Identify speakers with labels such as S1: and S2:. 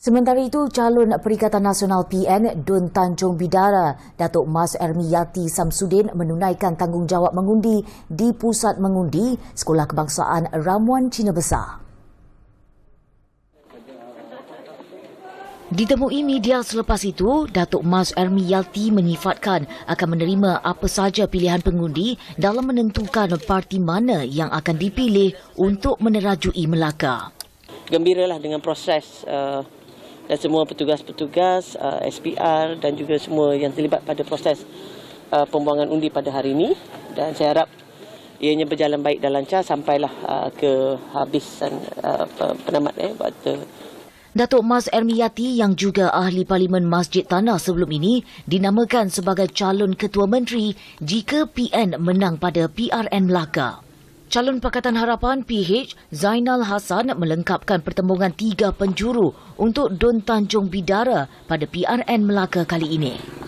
S1: Sementara itu, calon Perikatan Nasional PN Dun Tanjung Bidara, Datuk Mas Ermi Yati Samsudin menunaikan tanggungjawab mengundi di Pusat Mengundi Sekolah Kebangsaan Ramuan Cina Besar. Ditemui media selepas itu, Datuk Mas Ermi Yati menyifatkan akan menerima apa sahaja pilihan pengundi dalam menentukan parti mana yang akan dipilih untuk menerajui Melaka.
S2: Gembiralah dengan proses uh, dan semua petugas-petugas uh, SPR dan juga semua yang terlibat pada proses uh, pembuangan undi pada hari ini dan saya harap ianya berjalan baik dan lancar sampailah uh, ke habisan uh, penamat eh waktu uh.
S1: Datuk Mas Ermiyati yang juga ahli parlimen Masjid Tanah sebelum ini dinamakan sebagai calon ketua menteri jika PN menang pada PRN Melaka. Calon Pakatan Harapan PH Zainal Hasan melengkapkan pertembungan tiga penjuru untuk Don Tanjung Bidara pada PRN Melaka kali ini.